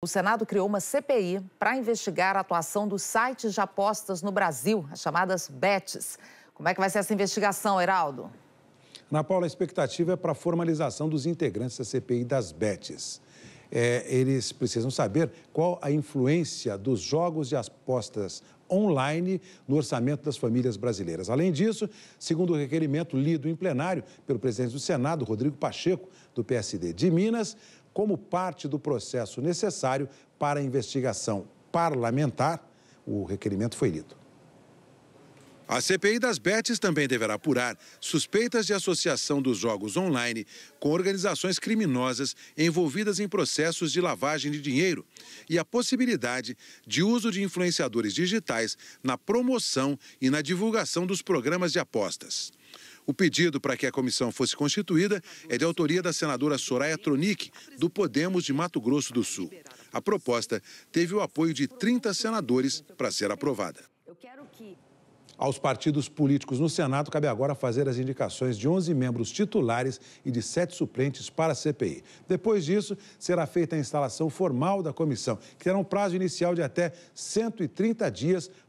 O Senado criou uma CPI para investigar a atuação dos sites de apostas no Brasil, as chamadas BETs. Como é que vai ser essa investigação, Heraldo? Na Paula, a expectativa é para a formalização dos integrantes da CPI das BETs. É, eles precisam saber qual a influência dos jogos de apostas online no orçamento das famílias brasileiras. Além disso, segundo o requerimento lido em plenário pelo presidente do Senado, Rodrigo Pacheco, do PSD de Minas, como parte do processo necessário para a investigação parlamentar, o requerimento foi lido. A CPI das Betes também deverá apurar suspeitas de associação dos jogos online com organizações criminosas envolvidas em processos de lavagem de dinheiro e a possibilidade de uso de influenciadores digitais na promoção e na divulgação dos programas de apostas. O pedido para que a comissão fosse constituída é de autoria da senadora Soraya Tronic, do Podemos de Mato Grosso do Sul. A proposta teve o apoio de 30 senadores para ser aprovada. Aos partidos políticos no Senado, cabe agora fazer as indicações de 11 membros titulares e de 7 suplentes para a CPI. Depois disso, será feita a instalação formal da comissão, que terá um prazo inicial de até 130 dias